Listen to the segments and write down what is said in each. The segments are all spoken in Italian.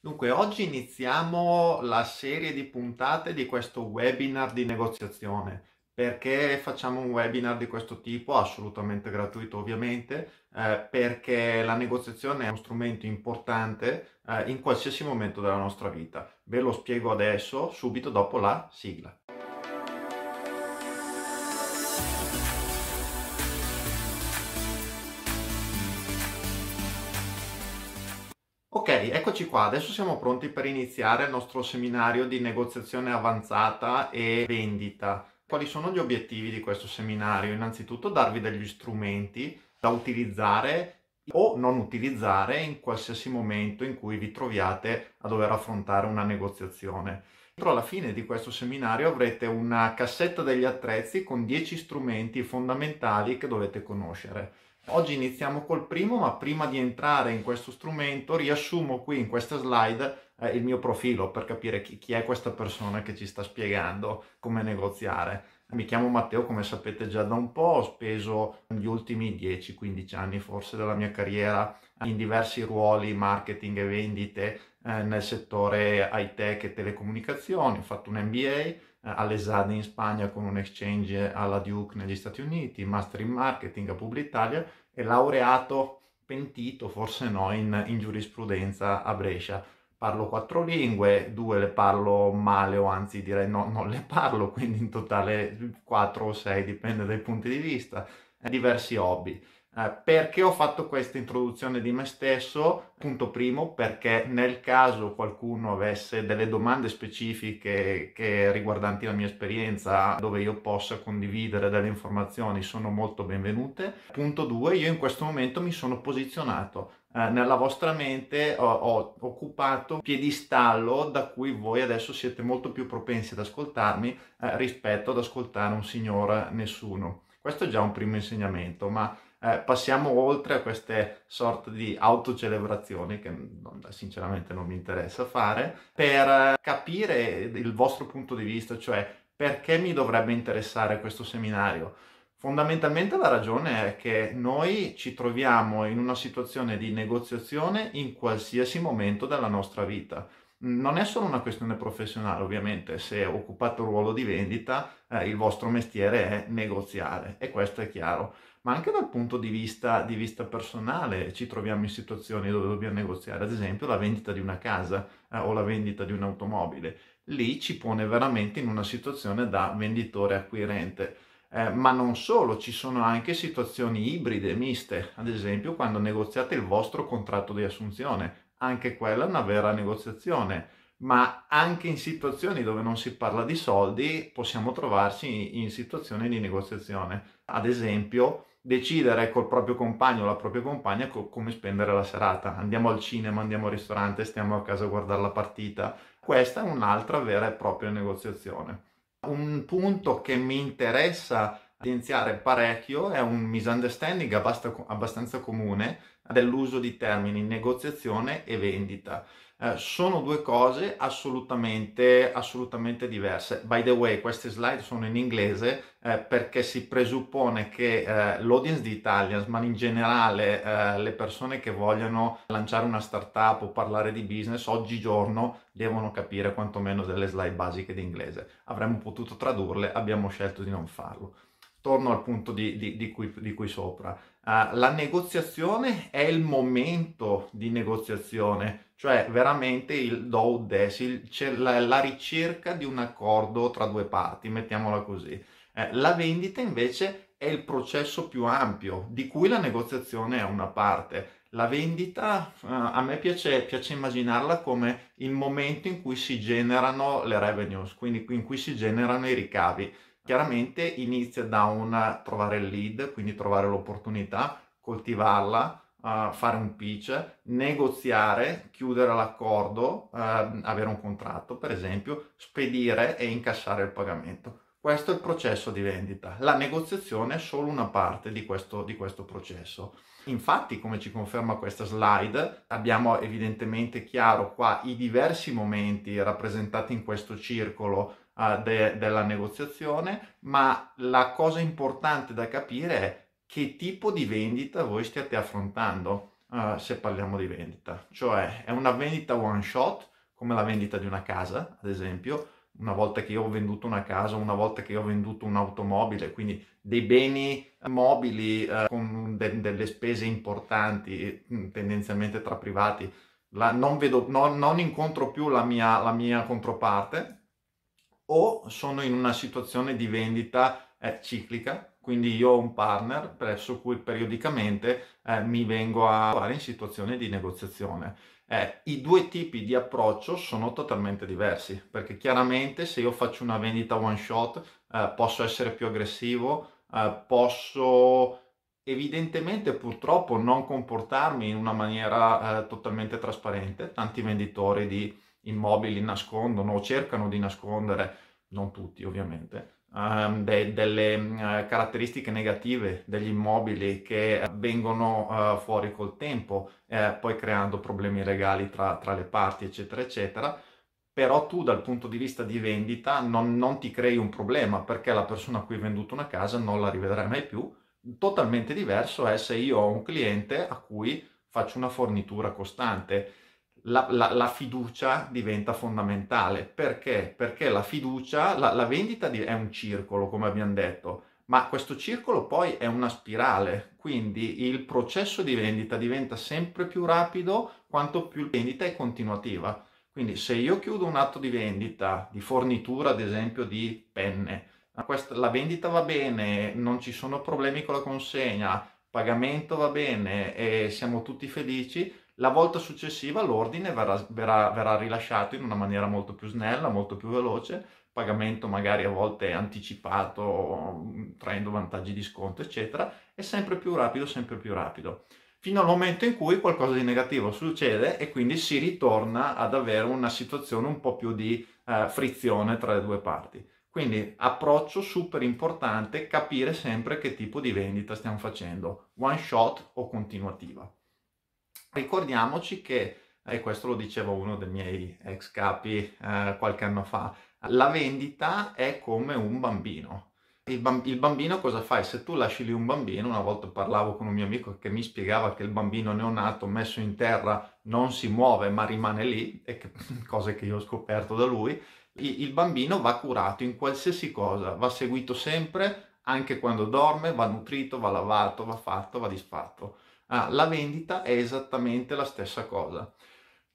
Dunque, oggi iniziamo la serie di puntate di questo webinar di negoziazione. Perché facciamo un webinar di questo tipo? Assolutamente gratuito ovviamente, eh, perché la negoziazione è uno strumento importante eh, in qualsiasi momento della nostra vita. Ve lo spiego adesso, subito dopo la sigla. Ok, eccoci qua, adesso siamo pronti per iniziare il nostro seminario di negoziazione avanzata e vendita. Quali sono gli obiettivi di questo seminario? Innanzitutto darvi degli strumenti da utilizzare o non utilizzare in qualsiasi momento in cui vi troviate a dover affrontare una negoziazione. Entro alla fine di questo seminario avrete una cassetta degli attrezzi con 10 strumenti fondamentali che dovete conoscere. Oggi iniziamo col primo, ma prima di entrare in questo strumento riassumo qui in questa slide eh, il mio profilo per capire chi, chi è questa persona che ci sta spiegando come negoziare. Mi chiamo Matteo, come sapete già da un po', ho speso gli ultimi 10-15 anni forse della mia carriera in diversi ruoli, marketing e vendite eh, nel settore high tech e telecomunicazioni, ho fatto un MBA eh, all'ESADE in Spagna con un exchange alla Duke negli Stati Uniti, master in marketing a Publitalia e laureato pentito, forse no, in, in giurisprudenza a Brescia parlo quattro lingue, due le parlo male o anzi direi no, non le parlo, quindi in totale quattro o sei, dipende dai punti di vista, diversi hobby. Eh, perché ho fatto questa introduzione di me stesso? Punto primo, perché nel caso qualcuno avesse delle domande specifiche che, riguardanti la mia esperienza, dove io possa condividere delle informazioni, sono molto benvenute. Punto due, io in questo momento mi sono posizionato eh, nella vostra mente ho, occupato piedistallo da cui voi adesso siete molto più propensi ad ascoltarmi eh, rispetto ad ascoltare un signore nessuno. Questo è già un primo insegnamento, ma eh, passiamo oltre a queste sorte di autocelebrazioni che non, sinceramente non mi interessa fare, per capire il vostro punto di vista, cioè perché mi dovrebbe interessare questo seminario. Fondamentalmente la ragione è che noi ci troviamo in una situazione di negoziazione in qualsiasi momento della nostra vita. Non è solo una questione professionale, ovviamente, se occupate un ruolo di vendita eh, il vostro mestiere è negoziare e questo è chiaro ma anche dal punto di vista, di vista, personale ci troviamo in situazioni dove dobbiamo negoziare, ad esempio la vendita di una casa eh, o la vendita di un'automobile. Lì ci pone veramente in una situazione da venditore acquirente. Eh, ma non solo, ci sono anche situazioni ibride, miste, ad esempio quando negoziate il vostro contratto di assunzione, anche quella è una vera negoziazione, ma anche in situazioni dove non si parla di soldi possiamo trovarci in, in situazioni di negoziazione. Ad esempio, decidere col proprio compagno o la propria compagna co- come spendere la serata. Andiamo al cinema, andiamo al ristorante, stiamo a casa a guardare la partita. Questa è un'altra vera e propria negoziazione. Un punto che mi interessa evidenziare parecchio è un misunderstanding abbast- abbastanza comune dell'uso di termini negoziazione e vendita. Eh, sono due cose assolutamente, assolutamente, diverse. By the way, queste slide sono in inglese eh, perché si presuppone che eh, l'audience di Italians, ma in generale eh, le persone che vogliono lanciare una startup o parlare di business oggigiorno devono capire quantomeno delle slide basiche di inglese. Avremmo potuto tradurle, abbiamo scelto di non farlo. Torno al punto di, di, di, cui, di cui, sopra. Eh, la negoziazione è il momento di negoziazione cioè veramente il do desil c'è la, la, ricerca di un accordo tra due parti, mettiamola così. Eh, la vendita invece è il processo più ampio di cui la negoziazione è una parte. La vendita eh, a me piace, piace, immaginarla come il momento in cui si generano le revenues, quindi in cui si generano i ricavi. Chiaramente inizia da un trovare il lead, quindi trovare l'opportunità, coltivarla, fare un pitch, negoziare, chiudere l'accordo, uh, avere un contratto, per esempio, spedire e incassare il pagamento. Questo è il processo di vendita. La negoziazione è solo una parte di questo, di questo processo. Infatti, come ci conferma questa slide, abbiamo evidentemente chiaro qua i diversi momenti rappresentati in questo circolo uh, de- della negoziazione, ma la cosa importante da capire è che tipo di vendita voi stiate affrontando uh, se parliamo di vendita. Cioè è una vendita one shot, come la vendita di una casa, ad esempio, una volta che io ho venduto una casa, una volta che io ho venduto un'automobile, quindi dei beni eh, mobili eh, con de- delle spese importanti, mm, tendenzialmente tra privati, la, non, vedo, no, non, incontro più la mia, la mia, controparte o sono in una situazione di vendita eh, ciclica, quindi io ho un partner presso cui periodicamente eh, mi vengo a fare in situazione di negoziazione. Eh, I due tipi di approccio sono totalmente diversi, perché chiaramente se io faccio una vendita one shot eh, posso essere più aggressivo, eh, posso evidentemente purtroppo non comportarmi in una maniera eh, totalmente trasparente. Tanti venditori di immobili nascondono o cercano di nascondere, non tutti ovviamente, um, de- delle uh, caratteristiche negative degli immobili che vengono uh, fuori col tempo, eh, poi creando problemi legali tra, tra, le parti, eccetera, eccetera. Però tu dal punto di vista di vendita non, non ti crei un problema perché la persona a cui hai venduto una casa non la rivedrai mai più. Totalmente diverso è se io ho un cliente a cui faccio una fornitura costante la, la, la, fiducia diventa fondamentale. Perché? Perché la fiducia, la, la vendita è un circolo, come abbiamo detto, ma questo circolo poi è una spirale, quindi il processo di vendita diventa sempre più rapido quanto più la vendita è continuativa. Quindi se io chiudo un atto di vendita, di fornitura ad esempio di penne, la vendita va bene, non ci sono problemi con la consegna, il pagamento va bene e siamo tutti felici, la volta successiva l'ordine verrà, verrà, verrà rilasciato in una maniera molto più snella, molto più veloce, pagamento magari a volte anticipato, traendo vantaggi di sconto, eccetera, e sempre più rapido, sempre più rapido fino al momento in cui qualcosa di negativo succede e quindi si ritorna ad avere una situazione un po' più di eh, frizione tra le due parti. Quindi approccio super importante, capire sempre che tipo di vendita stiamo facendo, one shot o continuativa. Ricordiamoci che, e eh, questo lo diceva uno dei miei ex capi eh, qualche anno fa, la vendita è come un bambino. Il, bamb- il, bambino cosa fai? Se tu lasci lì un bambino, una volta parlavo con un mio amico che mi spiegava che il bambino neonato messo in terra non si muove ma rimane lì, e che, cose che io ho scoperto da lui, I- il bambino va curato in qualsiasi cosa, va seguito sempre, anche quando dorme, va nutrito, va lavato, va fatto, va disfatto. Ah, la vendita è esattamente la stessa cosa.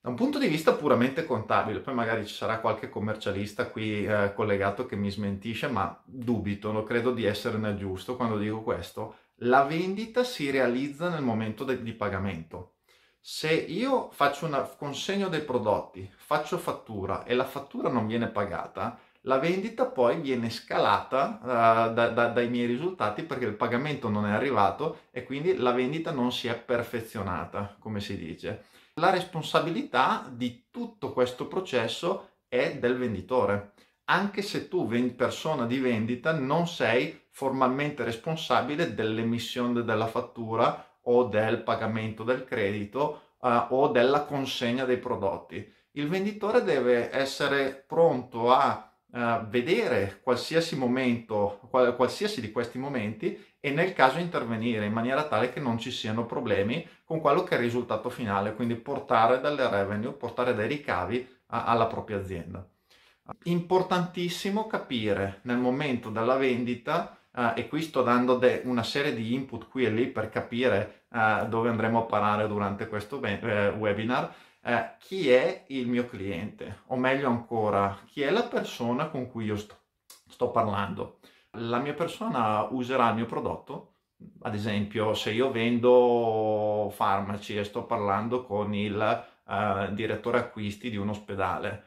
Da un punto di vista puramente contabile, poi magari ci sarà qualche commercialista qui eh, collegato che mi smentisce, ma dubito, non credo di essere nel giusto quando dico questo. La vendita si realizza nel momento de- di pagamento. Se io faccio una consegno dei prodotti, faccio fattura e la fattura non viene pagata, la vendita poi viene scalata uh, da, da, dai miei risultati perché il pagamento non è arrivato e quindi la vendita non si è perfezionata, come si dice. La responsabilità di tutto questo processo è del venditore. Anche se tu, persona di vendita, non sei formalmente responsabile dell'emissione della fattura o del pagamento del credito uh, o della consegna dei prodotti. Il venditore deve essere pronto a eh, vedere qualsiasi momento, qual- qualsiasi di questi momenti e nel caso intervenire in maniera tale che non ci siano problemi con quello che è il risultato finale, quindi portare dalle revenue, portare dai ricavi a- alla propria azienda. Importantissimo capire nel momento della vendita Uh, e qui sto dando de- una serie di input qui e lì per capire uh, dove andremo a parare durante questo be- uh, webinar, eh, chi è il mio cliente o meglio ancora chi è la persona con cui io sto, sto parlando. La mia persona userà il mio prodotto ad esempio se io vendo farmaci e sto parlando con il uh, direttore acquisti di un ospedale,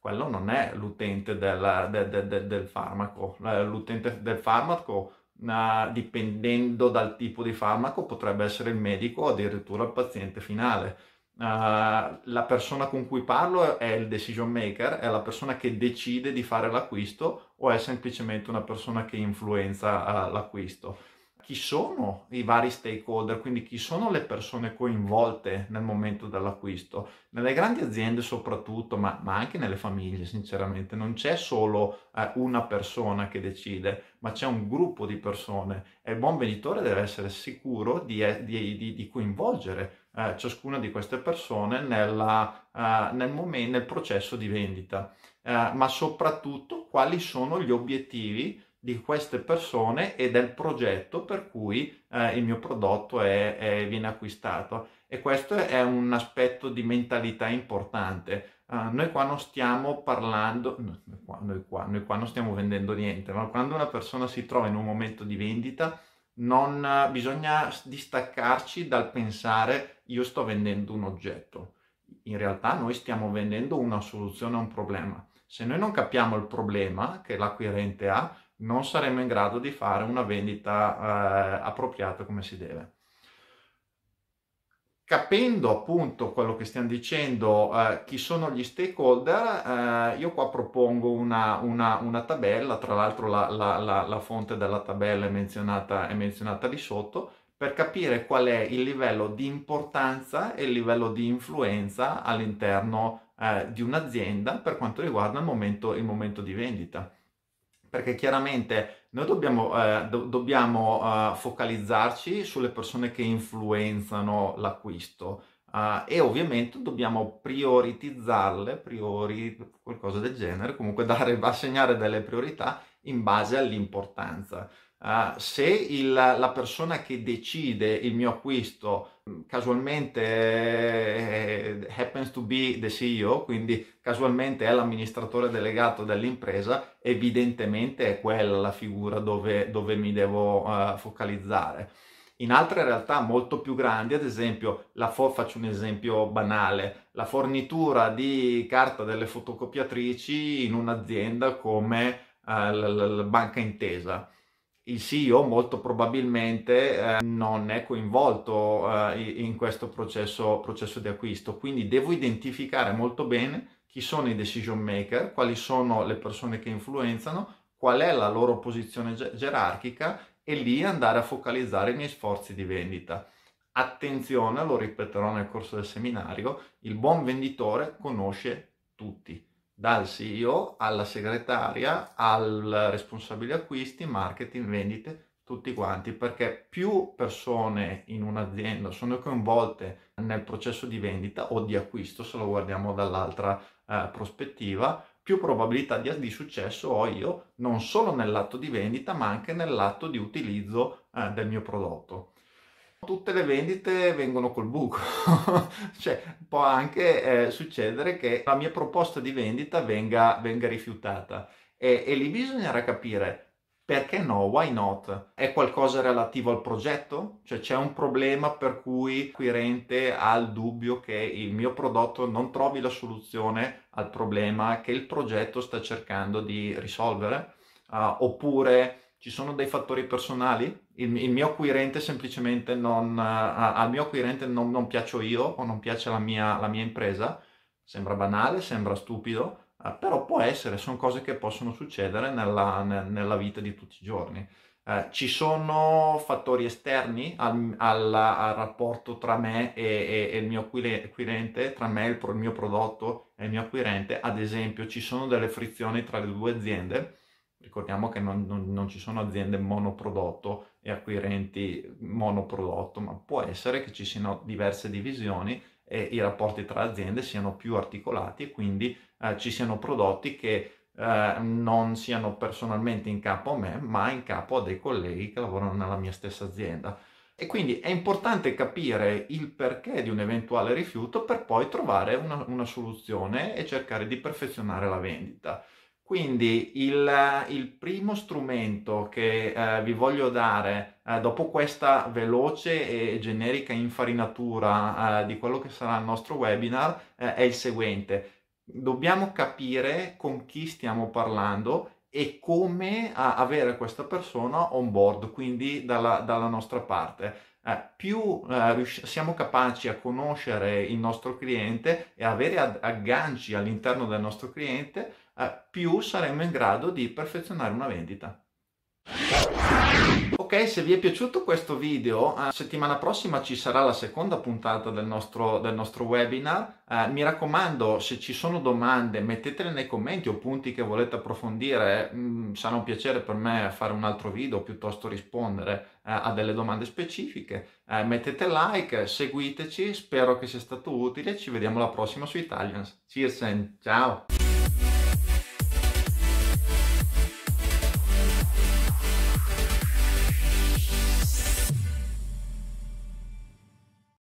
quello non è l'utente del, del, del, del farmaco, eh, l'utente del farmaco eh, dipendendo dal tipo di farmaco potrebbe essere il medico o addirittura il paziente finale eh, la persona con cui parlo è il decision maker, è la persona che decide di fare l'acquisto o è semplicemente una persona che influenza eh, l'acquisto. Chi sono i vari stakeholder, quindi chi sono le persone coinvolte nel momento dell'acquisto? Nelle grandi aziende soprattutto, ma, ma anche nelle famiglie sinceramente, non c'è solo eh, una persona che decide, ma c'è un gruppo di persone e il buon venditore deve essere sicuro di, di, di, di coinvolgere eh, ciascuna di queste persone nella, eh, nel, momento, nel processo di vendita, eh, ma soprattutto quali sono gli obiettivi di queste persone e del progetto per cui eh, il mio prodotto è, è, viene acquistato. E questo è un aspetto di mentalità importante. Uh, noi qua non stiamo parlando, noi qua, noi, qua, noi qua non stiamo vendendo niente, ma quando una persona si trova in un momento di vendita, non eh, bisogna distaccarci dal pensare io sto vendendo un oggetto. In realtà noi stiamo vendendo una soluzione a un problema. Se noi non capiamo il problema che l'acquirente ha, non saremo in grado di fare una vendita eh, appropriata come si deve capendo appunto quello che stiamo dicendo, eh, chi sono gli stakeholder, eh, io qua propongo una, una, una tabella, tra l'altro la, la, la, la, fonte della tabella è menzionata, è menzionata lì sotto, per capire qual è il livello di importanza e il livello di influenza all'interno eh, di un'azienda per quanto riguarda il momento, il momento di vendita. Perché chiaramente noi dobbiamo, eh, do- dobbiamo eh, focalizzarci sulle persone che influenzano l'acquisto eh, e ovviamente dobbiamo prioritizzarle, priori, qualcosa del genere, comunque dare, assegnare delle priorità in base all'importanza. Uh, se il, la persona che decide il mio acquisto mm, casualmente eh, eh, happens to be the CEO, quindi casualmente è l'amministratore delegato dell'impresa, evidentemente è quella la figura dove, dove mi devo uh, focalizzare. In altre realtà molto più grandi, ad esempio, la for- faccio un esempio banale, la fornitura di carta delle fotocopiatrici in un'azienda come uh, la, la, la banca intesa il CEO molto probabilmente eh, non è coinvolto eh, in questo processo, processo di acquisto. Quindi devo identificare molto bene chi sono i decision maker, quali sono le persone che influenzano, qual è la loro posizione gerarchica e lì andare a focalizzare i miei sforzi di vendita. Attenzione, lo ripeterò nel corso del seminario, il buon venditore conosce tutti dal CEO alla segretaria al responsabile acquisti, marketing, vendite, tutti quanti, perché più persone in un'azienda sono coinvolte nel processo di vendita o di acquisto, se lo guardiamo dall'altra eh, prospettiva, più probabilità di, di, successo ho io non solo nell'atto di vendita, ma anche nell'atto di utilizzo eh, del mio prodotto tutte le vendite vengono col buco. cioè, può anche eh, succedere che la mia proposta di vendita venga, venga rifiutata. E, e, lì bisognerà capire perché no, why not? È qualcosa relativo al progetto? Cioè c'è un problema per cui l'acquirente ha il dubbio che il mio prodotto non trovi la soluzione al problema che il progetto sta cercando di risolvere? Uh, oppure ci sono dei fattori personali, il, il mio acquirente semplicemente non, eh, a, al mio acquirente non, non, piaccio io o non piace la mia, la mia impresa, sembra banale, sembra stupido, eh, però può essere, sono cose che possono succedere nella, nella vita di tutti i giorni. Eh, ci sono fattori esterni al, al, al rapporto tra me e, e, e, il mio acquirente, tra me e il, il mio prodotto e il mio acquirente, ad esempio ci sono delle frizioni tra le due aziende Ricordiamo che non, non, non, ci sono aziende monoprodotto e acquirenti monoprodotto, ma può essere che ci siano diverse divisioni e i rapporti tra aziende siano più articolati e quindi eh, ci siano prodotti che eh, non siano personalmente in capo a me, ma in capo a dei colleghi che lavorano nella mia stessa azienda. E quindi è importante capire il perché di un eventuale rifiuto per poi trovare una, una soluzione e cercare di perfezionare la vendita. Quindi il, il, primo strumento che eh, vi voglio dare eh, dopo questa veloce e generica infarinatura eh, di quello che sarà il nostro webinar eh, è il seguente. Dobbiamo capire con chi stiamo parlando e come eh, avere questa persona on board, quindi dalla, dalla nostra parte. Uh, più uh, rius- siamo capaci a conoscere il nostro cliente e avere ag- agganci all'interno del nostro cliente, eh, più saremo in grado di perfezionare una vendita. Ok, se vi è piaciuto questo video, eh, settimana prossima ci sarà la seconda puntata del nostro, del nostro webinar. Eh, mi raccomando, se ci sono domande, mettetele nei commenti o punti che volete approfondire. Mm, sarà un piacere per me fare un altro video piuttosto rispondere eh, a delle domande specifiche. Eh, mettete like, seguiteci, spero che sia stato utile. Ci vediamo la prossima su Italians. Cheers and ciao!